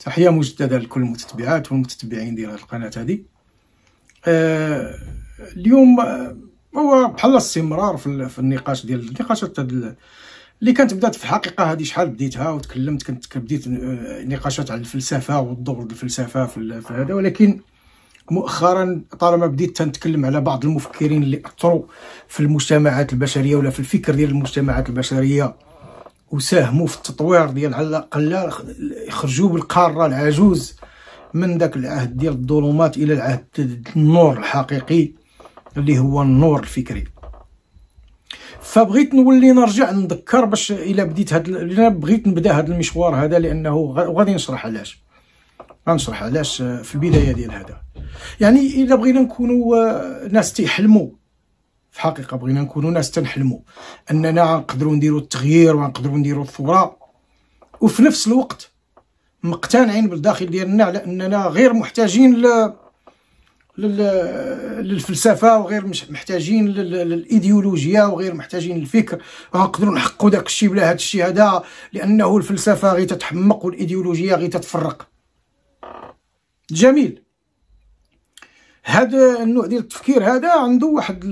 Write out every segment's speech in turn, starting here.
تحيه مجدده لكل المتتبعات والمتتبعين ديال القناه هذه آه اليوم آه، هو بحال الاستمرار في النقاش ديال النقاشات اللي كانت بدات في الحقيقه هذه شحال بديتها وتكلمت كنت بديت آه، نقاشات على الفلسفه والدور الفلسفه في هذا ولكن مؤخرا طالما بديت تنتكلم على بعض المفكرين اللي اثروا في المجتمعات البشريه ولا في الفكر ديال المجتمعات البشريه وساهموا في التطوير ديال على الاقل يخرجوا بالقاره العجوز من ذاك العهد ديال الظلمات الى العهد النور الحقيقي اللي هو النور الفكري فبغيت نولي نرجع نذكر باش الى بديت هاد الا بغيت نبدا هاد المشوار هذا لانه غادي نشرح علاش غنشرح علاش في البدايه ديال هذا يعني الى بغينا نكونوا آه، ناس تيحلموا في الحقيقه بغينا نكونوا ناس تنحلموا اننا نقدروا نديروا التغيير ونقدروا نديروا الثوره وفي نفس الوقت مقتنعين بالداخل ديالنا على اننا غير محتاجين ل... لل... للفلسفه وغير مش محتاجين لل... للايديولوجيا وغير محتاجين للفكر غنقدروا نحققوا داك الشيء بلا هذا الشيء هذا لانه الفلسفه غير تتحمق والايديولوجيا غير تتفرق جميل هذا النوع ديال التفكير هذا عنده واحد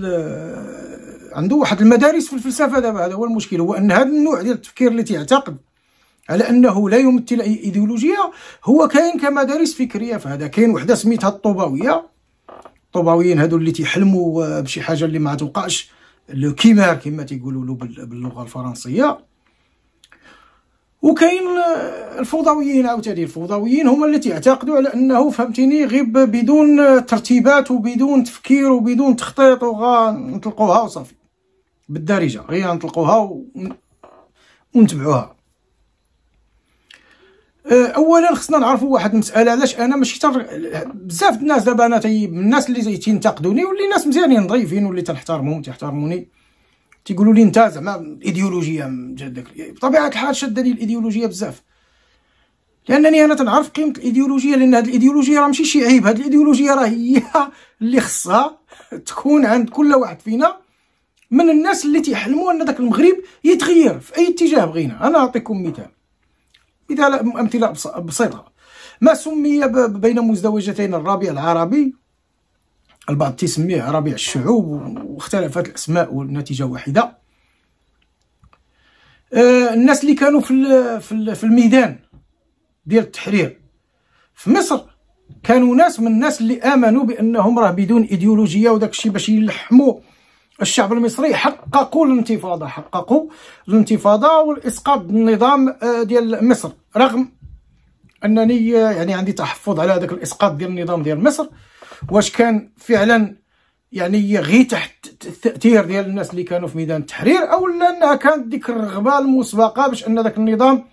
عنده واحد المدارس في الفلسفه دابا هذا هو المشكل هو ان هذا النوع ديال التفكير اللي تعتقد على انه لا يمثل اي ايديولوجيه هو كاين كمدارس فكريه في هذا كاين وحده سميتها الطوباويه الطوباويين هذو اللي تيحلموا بشي حاجه اللي ما توقعش لو كيمار كما تيقولوا له باللغه الفرنسيه وكاين الفوضويين عاوتاني الفوضويين هما اللي تيعتقدوا على انه فهمتيني غيب بدون ترتيبات وبدون تفكير وبدون تخطيط وغنطلقوها وصافي بالدارجه غير نطلقوها ونتبعوها أه، اولا خصنا نعرفوا واحد المساله علاش انا ماشي تر... بزاف الناس دابا انا تي... الناس اللي تينتقدوني واللي ناس مزيانين ضيفين واللي تنحترمهم تيحترموني تيقولوا لي انت زعما الايديولوجيه جادك بطبيعه الحال شدني الايديولوجيه بزاف لانني انا تنعرف قيمه الايديولوجيه لان هذه الايديولوجيه راه ماشي شي عيب هذه الايديولوجيه راه هي اللي خصها تكون عند كل واحد فينا من الناس اللي تيحلموا ان داك المغرب يتغير في اي اتجاه بغينا انا اعطيكم مثال مثال امثله بسيطه ما سمي بين مزدوجتين الربيع العربي البعض تسميه ربيع الشعوب واختلفت الاسماء والنتيجه واحده آه، الناس اللي كانوا في في الميدان ديال التحرير في مصر كانوا ناس من الناس اللي امنوا بانهم راه بدون ايديولوجيه وداك الشيء باش يلحموا الشعب المصري حققوا الانتفاضه حققوا الانتفاضه والاسقاط النظام آه، ديال مصر رغم انني آه، يعني عندي تحفظ على هذاك الاسقاط ديال النظام ديال مصر واش كان فعلا يعني غير تحت التاثير ديال الناس اللي كانوا في ميدان التحرير او لا انها كانت ديك الرغبه المسبقه باش ان ذاك النظام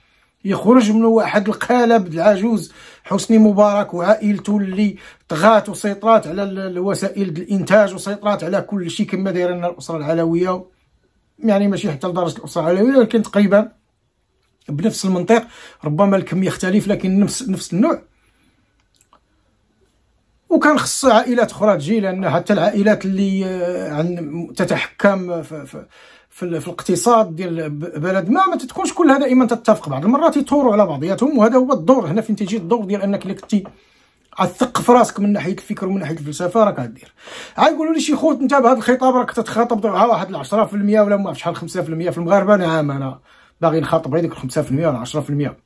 يخرج من واحد القالب العجوز حسني مبارك وعائلته اللي طغات وسيطرات على الوسائل الانتاج وسيطرات على كل شيء كما داير لنا الاسره العلويه يعني ماشي حتى لدرجه الاسره العلويه ولكن تقريبا بنفس المنطق ربما الكم يختلف لكن نفس نفس النوع وكان خص عائلات اخرى تجي لان حتى العائلات اللي آه، عن تتحكم في, في, في, الاقتصاد ديال بلد ما ما تكونش كلها دائما تتفق بعض المرات يثوروا على بعضياتهم وهذا هو الدور هنا فين تيجي الدور ديال انك اللي كنتي عثق في راسك من ناحيه الفكر ومن ناحيه الفلسفه راك غادير عاد يقولوا لي شي خوت انت بهذا الخطاب راك تتخاطب مع واحد 10% ولا ما شحال 5% في المغاربه نعم انا باغي نخاطب غير ديك 5% ولا 10%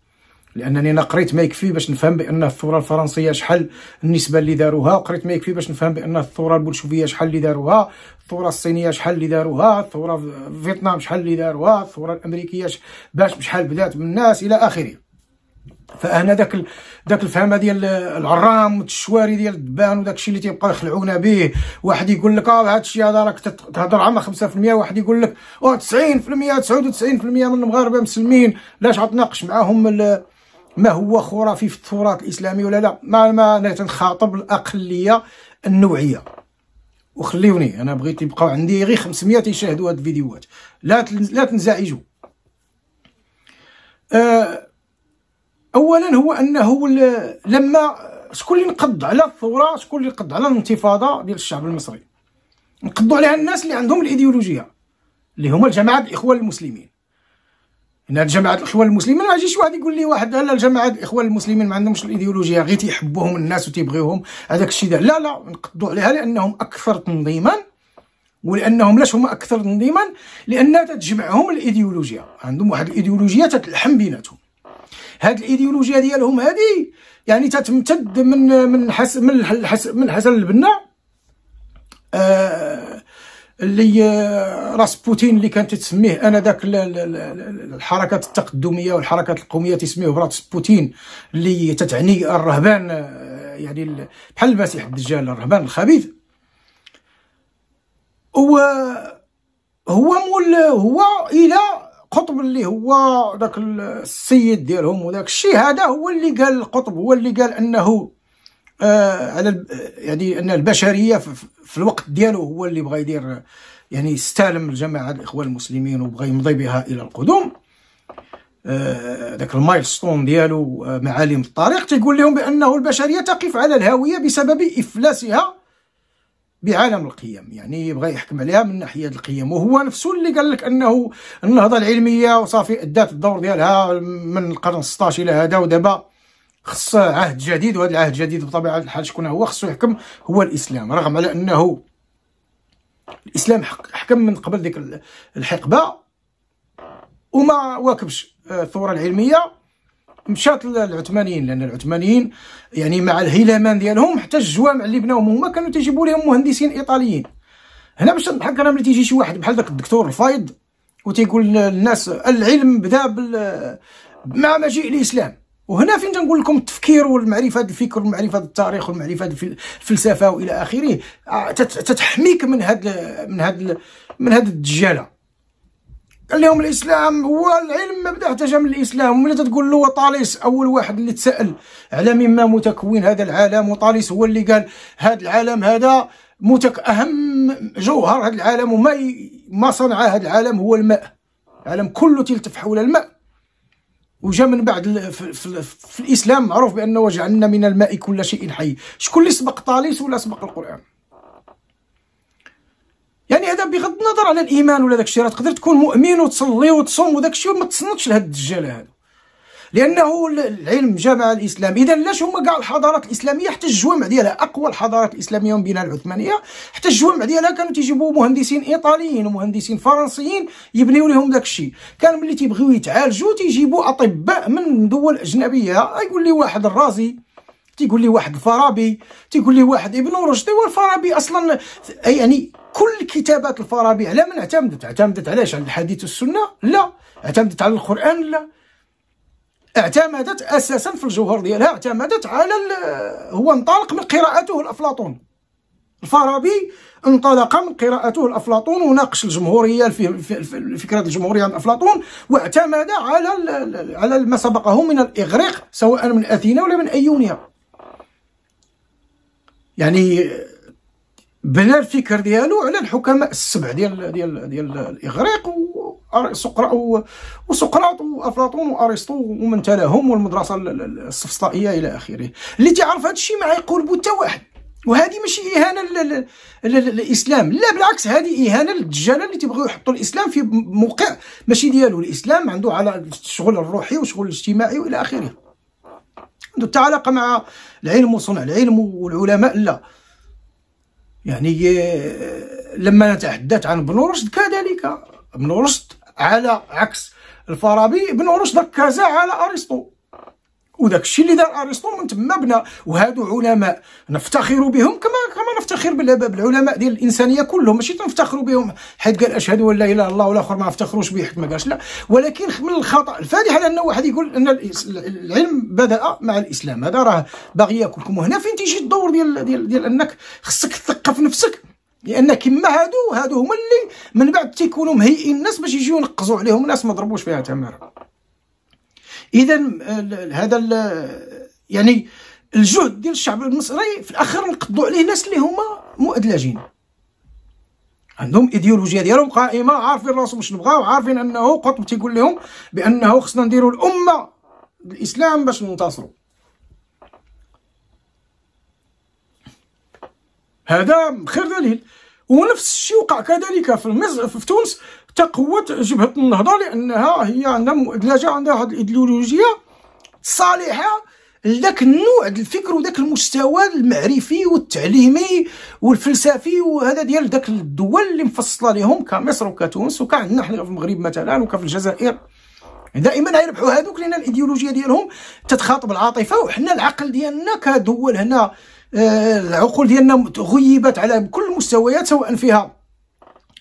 لانني انا قريت ما يكفي باش نفهم بان الثوره الفرنسيه شحال النسبه اللي داروها وقريت ما يكفي باش نفهم بان الثوره البولشوفيه شحال اللي داروها الثوره الصينيه شحال اللي داروها الثوره فيتنام شحال اللي داروها الثوره الامريكيه باش بشحال بدات من الناس الى اخره فانا داك ال... داك الفهمه ديال العرام والتشواري ديال الدبان وداك الشيء اللي تيبقاو يخلعونا به واحد يقول لك اه هذا الشيء هذا راك تهضر عام 5% واحد يقول لك اه 90% 99% من المغاربه مسلمين لاش عتناقش معاهم ال... ما هو خرافي في التراث الاسلامي ولا لا ما ما انا تنخاطب الاقليه النوعيه وخليوني انا بغيت يبقاو عندي غير 500 يشاهدوا هاد الفيديوهات لا لا تنزعجوا آه، اولا هو انه لما شكون اللي نقض على الثوره شكون اللي نقض على الانتفاضه ديال الشعب المصري نقضوا عليها الناس اللي عندهم الايديولوجيه اللي هما جماعه الاخوان المسلمين ان جماعه الاخوان المسلمين ما يجيش واحد يقول لي واحد لا جماعه الاخوان المسلمين ما عندهمش الايديولوجيا غير تيحبوهم الناس وتيبغيوهم هذاك الشيء لا لا نقضوا عليها لانهم اكثر تنظيما ولانهم لاش هما اكثر تنظيما لان تتجمعهم الايديولوجيا عندهم واحد الايديولوجيا تتلحم بيناتهم هاد الايديولوجيا ديالهم هذه يعني تتمتد من من حس من من حسن البنا آه اللي آه، راس بوتين اللي كانت تسميه انا ذاك الحركات التقدميه والحركات القوميه تسميه براس بوتين اللي تتعني الرهبان آه، يعني بحال المسيح الدجال الرهبان الخبيث هو هو مول هو الى قطب اللي هو ذاك السيد ديالهم وذاك الشيء هذا هو اللي قال القطب هو اللي قال انه آه، على آه، يعني ان البشريه في الوقت ديالو هو اللي بغى يدير آه، يعني يستلم الجماعه الاخوان المسلمين وبغى يمضي بها الى القدوم ذاك المايلستون ديالو معالم الطريق تيقول لهم بانه البشريه تقف على الهاويه بسبب افلاسها بعالم القيم يعني يبغى يحكم عليها من ناحيه القيم وهو نفسه اللي قال لك انه النهضه العلميه وصافي ادات الدور ديالها من القرن 16 الى هذا ودابا خص عهد جديد وهذا العهد الجديد بطبيعه الحال شكون هو خصو يحكم هو الاسلام رغم على انه الاسلام حكم من قبل ديك الحقبه وما واكبش آه، الثوره العلميه مشات للعثمانيين لان العثمانيين يعني مع الهيلمان ديالهم حتى الجوامع اللي بناوهم هما كانوا تيجيبوا لهم مهندسين ايطاليين هنا باش نضحك انا ملي تيجي شي واحد بحال ذاك الدكتور الفايض وتيقول للناس العلم بدا بال مع مجيء الاسلام وهنا فين تنقول لكم التفكير والمعرفه الفكر والمعرفه التاريخ والمعرفه الفلسفه والى اخره آه، تتحميك من هاد من هاد من هاد الدجاله قال لهم الاسلام هو العلم ما بدا حتى من الاسلام وملي تتقول له طاليس اول واحد اللي تسال على مما متكون هذا العالم وطاليس هو اللي قال هذا العالم هذا متك اهم جوهر هذا العالم وما ما صنع هذا العالم هو الماء العالم كله تلتف حول الماء وجا من بعد في, في, في الاسلام معروف بانه وجعلنا من الماء كل شيء حي شكون اللي سبق طاليس ولا سبق القران يعني هذا بغض النظر على الايمان ولا داك الشيء تقدر تكون مؤمن وتصلي وتصوم وداك الشيء وما تصنتش لهاد الدجاله هذا لانه العلم جمع الاسلام اذا لاش هما كاع الحضارات الاسلاميه حتى الجوامع ديالها اقوى الحضارات الاسلاميه من بناء العثمانيه حتى الجوامع ديالها كانوا تيجيبوا مهندسين ايطاليين ومهندسين فرنسيين يبنيو لهم داك الشيء كان ملي تيبغيو يتعالجوا تيجيبوا اطباء من دول اجنبيه يقول لي واحد الرازي تيقول لي واحد الفارابي تيقول لي واحد ابن رشد والفارابي اصلا يعني كل كتابات الفارابي على من اعتمدت اعتمدت علاش على الحديث والسنه لا اعتمدت على القران لا اعتمدت اساسا في الجوهر ديالها اعتمدت على هو انطلق من قراءته الافلاطون الفارابي انطلق من قراءته الافلاطون وناقش الجمهوريه الفكره الجمهوريه عن افلاطون واعتمد على على ما سبقه من الاغريق سواء من اثينا ولا من ايونيا يعني بنى الفكر ديالو على الحكماء السبع ديال ديال ديال الاغريق سقراط وسقراط وافلاطون وارسطو ومن تلاهم والمدرسه السفسطائيه الى اخره اللي تعرف هذا الشيء ما يقول به حتى واحد وهذه ماشي اهانه للاسلام لا بالعكس هذه اهانه للدجاله اللي تيبغيو يحطوا الاسلام في موقع ماشي ديالو الاسلام عنده على الشغل الروحي والشغل الاجتماعي والى اخره عنده حتى علاقه مع العلم وصنع العلم والعلماء لا يعني آه، لما نتحدث عن ابن رشد كذلك ابن رشد على عكس الفارابي ابن رشد ركز على ارسطو وداك الشيء اللي دار ارسطو من تما بنا وهادو علماء نفتخر بهم كما كما نفتخر بالعلماء ديال الانسانيه كلهم ماشي تنفتخروا بهم حيت قال اشهد ان لا اله الا الله والاخر ما نفتخروش به حيت ما قالش لا ولكن من الخطا الفادح على انه واحد يقول ان العلم بدا مع الاسلام هذا راه باغي ياكلكم وهنا فين تيجي الدور ديال ديال ديال انك خصك تثقف نفسك لان كما هادو هادو هما اللي من بعد تيكونوا مهيئين الناس باش يجيو ينقزوا عليهم الناس ما ضربوش فيها تماره اذا هذا يعني الجهد ديال الشعب المصري في الاخر نقضوا عليه ناس اللي هما مؤدلجين عندهم ايديولوجيا ديالهم قائمه عارفين راسهم شنو بغاو عارفين انه قطب تيقول لهم بانه خصنا نديروا الامه الاسلام باش ننتصروا هذا خير دليل ونفس الشيء وقع كذلك في مصر في تونس تقوت جبهه النهضه لانها هي عندها مؤدلجه عندها هذه الايديولوجيه صالحه لذاك النوع الفكر وذاك المستوى المعرفي والتعليمي والفلسفي وهذا ديال ذاك الدول اللي مفصله لهم كمصر وكتونس وكعندنا حنا في المغرب مثلا وكفي الجزائر دائما غيربحوا هذوك لان الايديولوجيه ديالهم تتخاطب العاطفه وحنا العقل ديالنا كدول هنا آه، العقول ديالنا غيبت على كل المستويات سواء فيها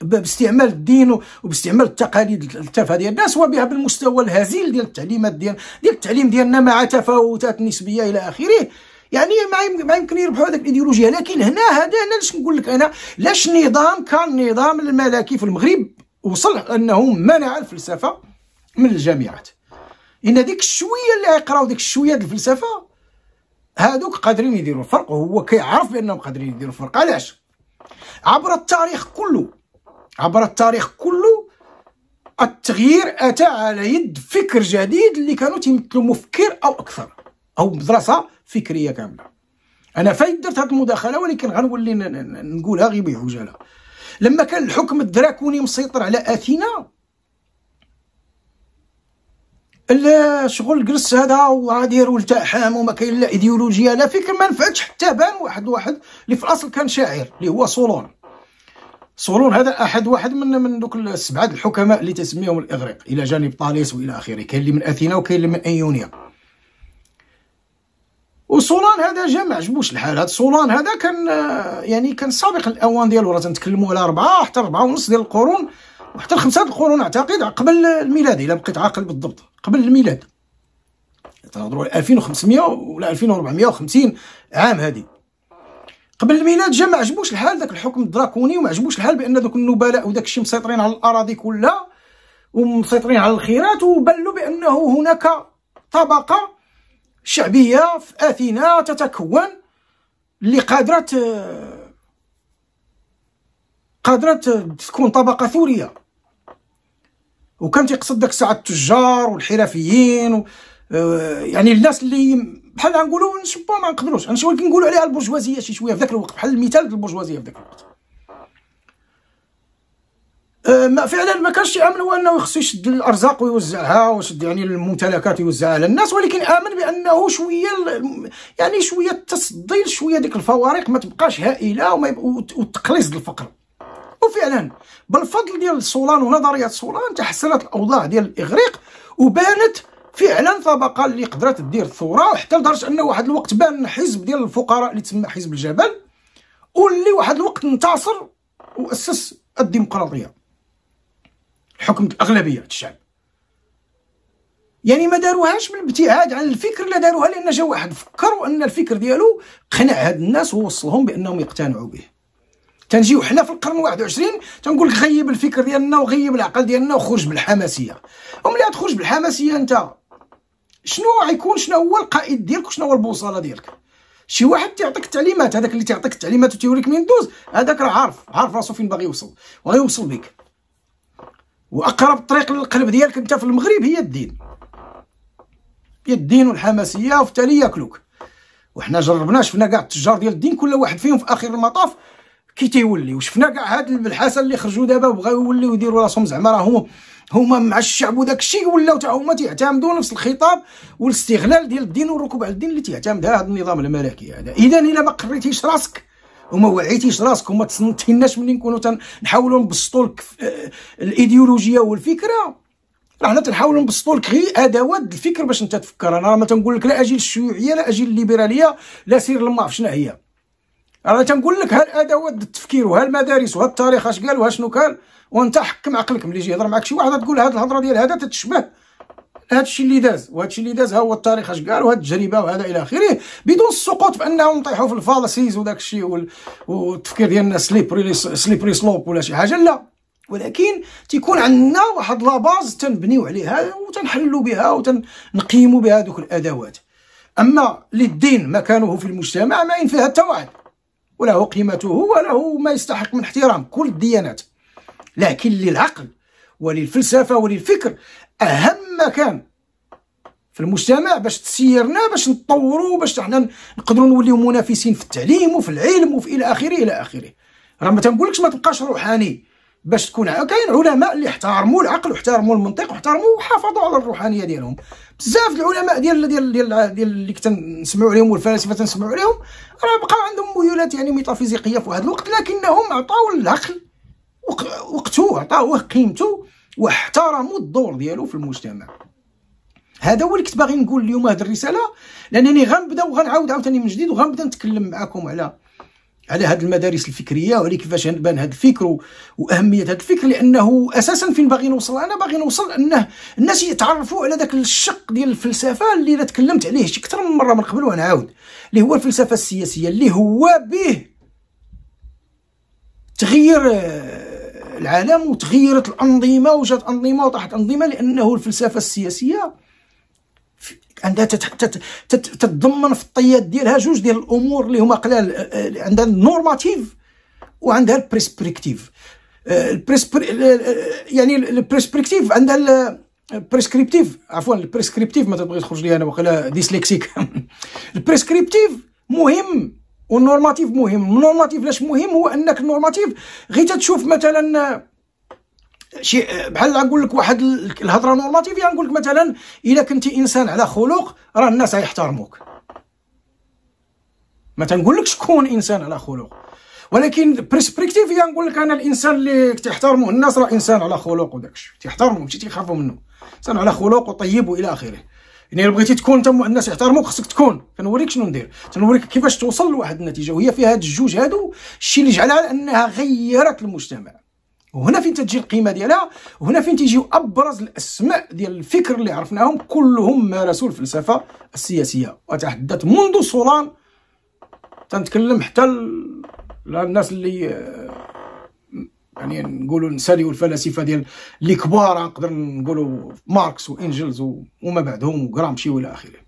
باستعمال الدين وباستعمال التقاليد التافهه ديال الناس وبها بالمستوى الهزيل ديال التعليمات ديال ديال التعليم ديالنا مع تفاوتات نسبيه الى اخره يعني ما يمكن يربحوا هذاك الايديولوجيا لكن هنا هذا انا اش نقول لك انا لاش نظام كان نظام الملكي في المغرب وصل انه منع الفلسفه من الجامعات ان ديك الشويه اللي يقراو ديك الشويه ديال الفلسفه هادوك قادرين يديروا الفرق وهو كيعرف بانهم قادرين يديروا الفرق علاش عبر التاريخ كله عبر التاريخ كله التغيير اتى على يد فكر جديد اللي كانوا تيمثلوا مفكر او اكثر او مدرسه فكريه كامله انا فايت درت هذه المداخله ولكن غنولي نقولها غير بعجاله لما كان الحكم الدراكوني مسيطر على اثينا شغل جلس هذا وغادير والتحام وما كاين لا ايديولوجيا لا فكر ما نفعتش حتى بان واحد واحد اللي في الاصل كان شاعر اللي هو سولون سولون هذا احد واحد من من دوك السبعه الحكماء اللي تسميهم الاغريق الى جانب طاليس والى اخره كاين اللي من اثينا وكاين اللي من ايونيا وسولان هذا جا ما عجبوش الحال هذا سولان هذا كان يعني كان سابق الاوان ديالو راه تنتكلموا على اربعه حتى اربعه ونص ديال القرون وحتى خمسه القرون اعتقد قبل الميلاد الا بقيت عاقل بالضبط قبل الميلاد تهضروا 2500 ولا 2450 عام هذه قبل الميلاد جا ما عجبوش الحال ذاك الحكم الدراكوني وما عجبوش الحال بان ذوك النبلاء وذاك الشيء مسيطرين على الاراضي كلها ومسيطرين على الخيرات وبلوا بانه هناك طبقه شعبيه في اثينا تتكون اللي قادره قادره تكون طبقه ثوريه وكان تيقصد داك الساعه التجار والحرفيين و... آه، يعني الناس اللي بحال غنقولوا نشبوا ما نقدروش انا شويه كنقولوا عليها البرجوازيه شي شويه في ذاك الوقت بحال المثال ديال البرجوازيه في ذاك الوقت آه، ما فعلا ما كانش هو انه خصو يشد الارزاق ويوزعها ويشد يعني الممتلكات يوزعها على الناس ولكن امن بانه شويه يعني شويه التصدي شويه ديك الفوارق ما تبقاش هائله وتقليص الفقر وفعلا بالفضل ديال سولان ونظريه سولان تحسنت الاوضاع ديال الاغريق وبانت فعلا طبقه اللي قدرت دير الثوره وحتى لدرجه انه واحد الوقت بان حزب ديال الفقراء اللي تسمى حزب الجبل واللي واحد الوقت انتصر واسس الديمقراطيه حكم الاغلبيه الشعب يعني ما داروهاش بالابتعاد عن الفكر لا داروها لان جا واحد فكر وان الفكر ديالو قنع هاد الناس ووصلهم بانهم يقتنعوا به تنجيو حنا في القرن 21 تنقول لك غيب الفكر ديالنا وغيب العقل ديالنا وخرج بالحماسيه وملي تخرج بالحماسيه انت شنو غيكون شنو هو القائد ديالك وشنو هو البوصله ديالك شي واحد تيعطيك التعليمات هذاك اللي تيعطيك التعليمات وتيوريك من دوز هذاك راه عارف عارف راسو فين باغي يوصل وغيوصل بك واقرب طريق للقلب ديالك انت في المغرب هي الدين هي الدين والحماسيه وبالتالي ياكلوك وحنا جربنا شفنا كاع التجار ديال الدين كل واحد فيهم في اخر المطاف كي تيولي وشفنا كاع هاد البلحاسه اللي خرجوا دابا بغاو يوليو يديروا راسهم زعما راهم هما مع الشعب وداك الشيء ولاو تا هما تيعتمدوا نفس الخطاب والاستغلال ديال الدين والركوب على الدين اللي تيعتمد هذا النظام الملكي هذا اذا الا ما قريتيش راسك وما وعيتيش راسك وما تصنتيناش ملي نكونوا تنحاولوا نبسطوا لك آه، الايديولوجيه والفكره راه حنا تنحاولوا نبسطوا لك غير ادوات الفكر باش انت تفكر انا ما تنقول لك لا اجيل الشيوعيه لا اجيل الليبراليه لا سير المعرف شنو هي راه تنقول لك ها الادوات التفكير وها المدارس وها التاريخ اش قال وها شنو كان وانت حكم عقلك ملي يجي يهضر معك شي واحد تقول هاد الهضره ديال هذا تتشبه هاد الشيء اللي داز وهاد الشيء اللي داز ها هو التاريخ اش قال وهاد التجربه وهذا الى اخره بدون السقوط بانهم نطيحوا في الفالسيز وداك الشيء والتفكير ديالنا سليبري سليبري سلوب ولا شي حاجه لا ولكن تيكون عندنا واحد لاباز تنبنيو عليها وتنحلوا بها وتنقيموا بها دوك الادوات اما للدين مكانه في المجتمع ما ينفيها التوعد وله قيمته وله ما يستحق من احترام كل الديانات لكن للعقل وللفلسفه وللفكر اهم مكان في المجتمع باش تسيرنا باش نطوروا باش حنا نقدروا نوليو منافسين في التعليم وفي العلم وفي الى اخره الى اخره راه ما تنقولكش ما تبقاش روحاني باش تكون كاين علماء اللي احترموا العقل واحترموا المنطق واحترموا وحافظوا على الروحانيه ديالهم بزاف العلماء ديال ديال ديال, ديال اللي كنسمعوا عليهم والفلاسفه تنسمعوا عليهم راه بقاو عندهم ميولات يعني ميتافيزيقيه في هذا الوقت لكنهم عطاو العقل وقته عطاوه قيمته واحترموا الدور ديالو في المجتمع هذا هو اللي كنت باغي نقول اليوم هذه الرساله لانني غنبدا وغنعاود عاوتاني من جديد وغنبدا نتكلم معكم على على هذه المدارس الفكريه وعلى كيفاش بان هذا الفكر واهميه هذا الفكر لانه اساسا فين باغي نوصل انا باغي نوصل انه الناس يتعرفوا على ذاك الشق ديال الفلسفه اللي انا تكلمت عليه شي اكثر من مره من قبل ونعاود اللي هو الفلسفه السياسيه اللي هو به تغيير آه، العالم وتغيرت الانظمه وجات انظمه وطاحت انظمه لانه الفلسفه السياسيه عندها تتضمن في الطيات ديالها جوج ديال الامور اللي هما قلال آه، عندها النورماتيف وعندها البريسبريكتيف آه، البريسبري آه، يعني البريسبريكتيف عندها البريسكريبتيف عفوا البريسكريبتيف ما تبغي تخرج لي انا وقيلا ديسلكسيك البريسكريبتيف مهم والنورماتيف مهم النورماتيف لاش مهم هو انك النورماتيف غير تشوف مثلا شي بحال نقول لك واحد الهضره نورماتيفيه يعني نقول لك مثلا الا كنتي انسان على خلق راه الناس غيحترموك ما تنقولكش كون انسان على خلق ولكن بريسبكتيف هي يعني نقول لك انا الانسان اللي تحترمه الناس راه انسان على خلق وداكشي تحترمه ماشي تيخافوا منه انسان على خلق وطيب والى اخره يعني بغيتي تكون تم الناس يحترموك خصك تكون كنوريك شنو ندير تنوريك كيفاش توصل لواحد النتيجه وهي فيها هاد الجوج هادو الشيء اللي جعلها انها غيرت المجتمع وهنا فين تجي القيمه ديالها وهنا فين تيجيو ابرز الاسماء ديال الفكر اللي عرفناهم كلهم مارسوا الفلسفه السياسيه وتحدث منذ سولان تنتكلم حتى الناس اللي آه، يعني نقولوا نساليو الفلاسفه ديال الكبار نقدر نقولوا ماركس وانجلز وما بعدهم وغرامشي والى اخره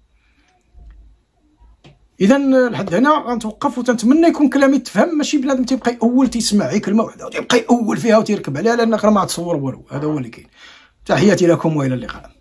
اذا لحد هنا غنتوقف وتنتمنى يكون كلامي تفهم ماشي بنادم تيبقى اول تيسمع غير كلمه واحده وتيبقى اول فيها وتركب عليها لان غير ما تصور والو هذا هو اللي كاين تحياتي لكم والى اللقاء